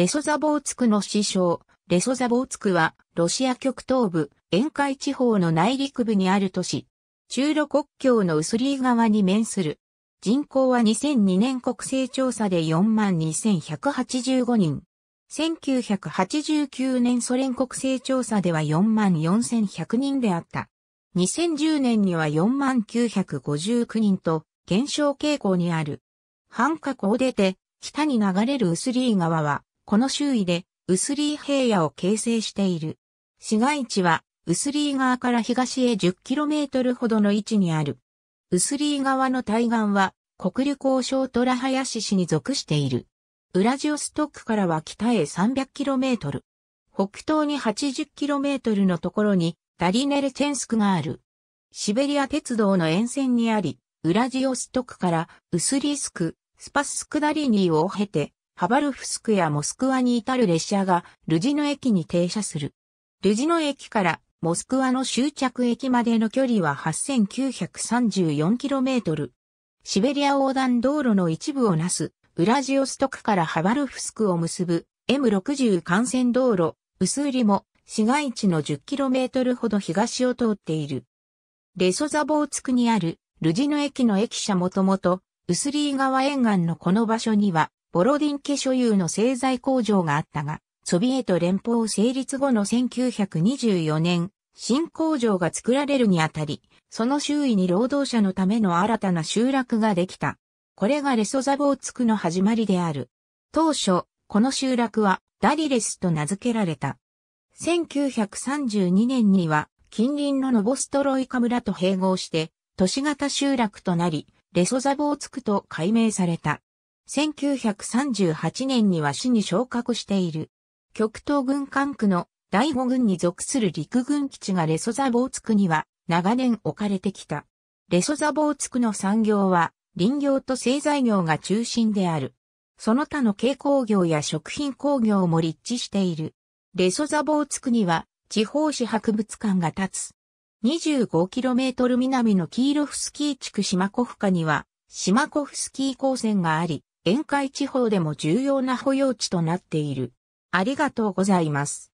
レソザボーツクの師匠、レソザボーツクは、ロシア極東部、沿海地方の内陸部にある都市、中路国境のウスリー川に面する。人口は2002年国勢調査で42,185人。1989年ソ連国勢調査では44,100人であった。2010年には4959人と減少傾向にある。半角を出て北に流れるウスリー川はこの周囲で、ウスリー平野を形成している。市街地は、ウスリー側から東へ 10km ほどの位置にある。ウスリー側の対岸は、国竜交渉トラハヤシ市に属している。ウラジオストックからは北へ 300km。北東に 80km のところに、ダリネルチェンスクがある。シベリア鉄道の沿線にあり、ウラジオストクからウスリースク、スパスクダリニーを経て、ハバルフスクやモスクワに至る列車がルジノ駅に停車する。ルジノ駅からモスクワの終着駅までの距離は 8934km。シベリア横断道路の一部をなす、ウラジオストクからハバルフスクを結ぶ M60 幹線道路、ウスりリも市街地の 10km ほど東を通っている。レソザボーツクにあるルジノ駅の駅舎もともと、ウスリー川沿岸のこの場所には、ボロディン家所有の製材工場があったが、ソビエト連邦成立後の1924年、新工場が作られるにあたり、その周囲に労働者のための新たな集落ができた。これがレソザボーツクの始まりである。当初、この集落はダリレスと名付けられた。1932年には近隣のノボストロイカ村と併合して都市型集落となり、レソザボーツクと改名された。1938年には市に昇格している。極東軍管区の第五軍に属する陸軍基地がレソザボーツクには長年置かれてきた。レソザボーツクの産業は林業と製材業が中心である。その他の軽工業や食品工業も立地している。レソザボーツクには地方市博物館が立つ。25km 南のキーロフスキー地区シマコフカにはシマコフスキー高専があり、沿海地方でも重要な保養地となっている。ありがとうございます。